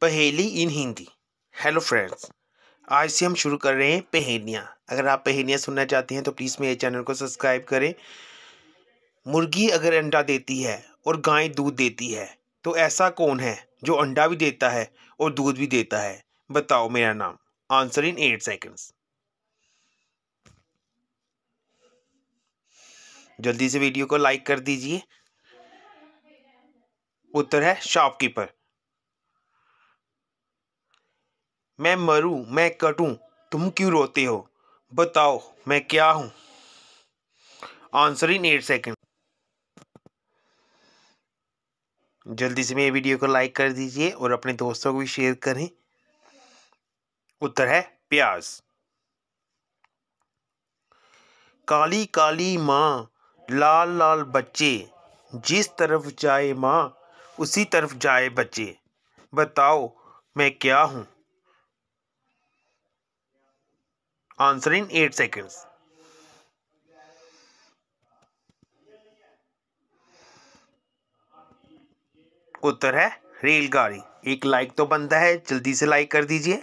पहेली इन Hindi hello friends आज से हम शुरू कर रहे हैं पहेलियाँ अगर आप पहेलियाँ सुनना चाहते हैं तो प्लीज़ मेरे चैनल को सब्सक्राइब करें मुर्गी अगर अंडा देती है और गाय दूध देती है तो ऐसा कौन है जो अंडा भी देता है और दूध भी देता है बताओ मेरा नाम आंसर इन एट सेकेंड्स जल्दी से वीडियो को लाइक कर दीजिए उत्तर है शॉपकीपर मैं मरूं मैं कटूं तुम क्यों रोते हो बताओ मैं क्या हूं आंसर इन एट सेकेंड जल्दी से मेरे वीडियो को लाइक कर दीजिए और अपने दोस्तों को भी शेयर करें उत्तर है प्याज काली काली माँ लाल लाल बच्चे जिस तरफ जाए माँ उसी तरफ जाए बच्चे बताओ मैं क्या हूँ answer in 8 seconds. उत्तर है रेलगाड़ी एक लाइक तो बनता है जल्दी से लाइक कर दीजिए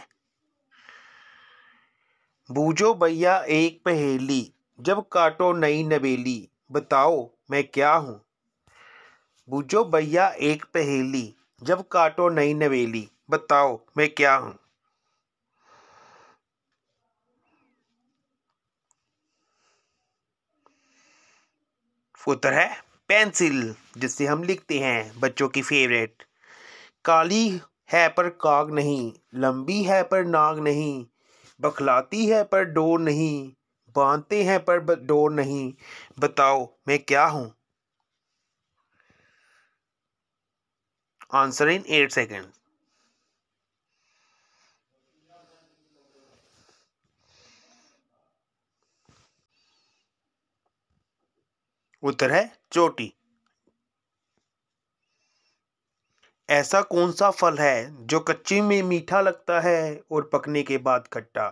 बूझो भैया एक पहेली जब काटो नई नवेली बताओ मैं क्या हूं बूझो भैया एक पहेली जब काटो नई नवेली बताओ मैं क्या हूं उत्तर है पेंसिल जिससे हम लिखते हैं बच्चों की फेवरेट काली है पर काग नहीं लंबी है पर नाग नहीं बखलाती है पर डोर नहीं बांधते हैं पर डोर नहीं बताओ मैं क्या हूं आंसर इन एट सेकेंड उत्तर है चोटी ऐसा कौन सा फल है जो कच्चे में मीठा लगता है और पकने के बाद खट्टा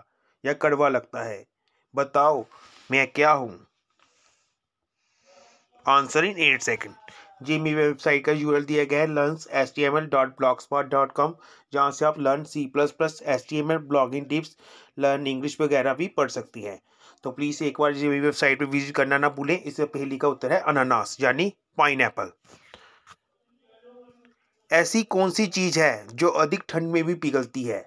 या कड़वा लगता है बताओ मैं क्या हूं आंसर इन एट सेकेंड जी मेरी वेबसाइट का यूआरएल दिया गया है learn H T M L dot blogspot dot com जहाँ से आप learn C plus plus H T M L blogging tips learn English वगैरह भी पढ़ सकती हैं तो प्लीज़ एक बार ये वेबसाइट पर विजिट करना ना भूलें इसमें पहली का उत्तर है अनानास यानी पाइन ऐसी कौन सी चीज़ है जो अधिक ठंड में भी पिघलती है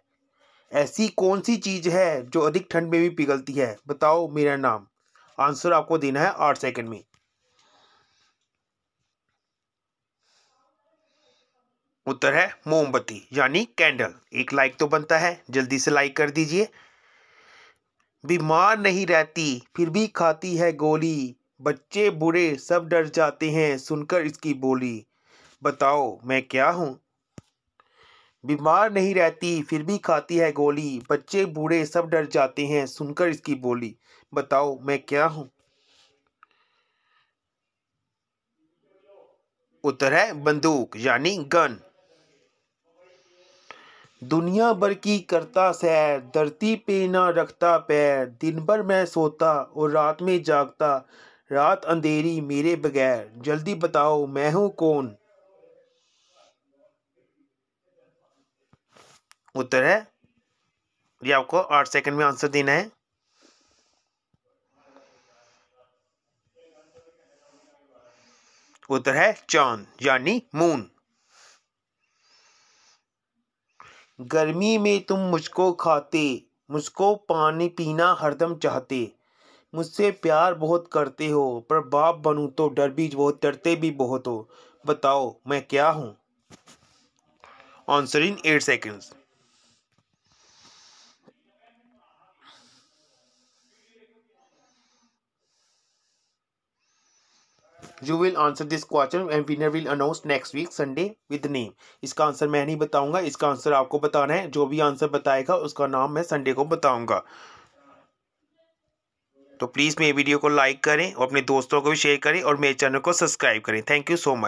ऐसी कौन सी चीज़ है जो अधिक ठंड में भी पिघलती है बताओ मेरा नाम आंसर आपको देना है आठ सेकंड में उत्तर है मोमबत्ती यानी कैंडल एक लाइक तो बनता है जल्दी से लाइक कर दीजिए बीमार नहीं रहती फिर भी खाती है गोली बच्चे बूढ़े सब डर जाते हैं सुनकर इसकी बोली बताओ मैं क्या हूँ बीमार नहीं रहती फिर भी खाती है गोली बच्चे बूढ़े सब डर जाते हैं सुनकर इसकी बोली बताओ मैं क्या हूँ उत्तर है बंदूक यानी गन दुनिया भर की करता सैर धरती पे ना रखता पैर दिन भर मैं सोता और रात में जागता रात अंधेरी मेरे बगैर जल्दी बताओ मैं हूँ कौन उत्तर है ये आपको आठ सेकंड में आंसर देना है उत्तर है चांद यानी मून गर्मी में तुम मुझको खाते मुझको पानी पीना हरदम चाहते मुझसे प्यार बहुत करते हो पर बाप बनूँ तो डर भी बहुत डरते भी बहुत हो बताओ मैं क्या हूँ answer in eight seconds you will answer this question and winner will announce next week Sunday with name इसका आंसर मैं नहीं बताऊंगा इसका आंसर आपको बताना है जो भी आंसर बताएगा उसका नाम मैं संडे को बताऊंगा तो प्लीज़ मेरी वीडियो को लाइक करें और अपने दोस्तों को भी शेयर करें और मेरे चैनल को सब्सक्राइब करें थैंक यू सो मच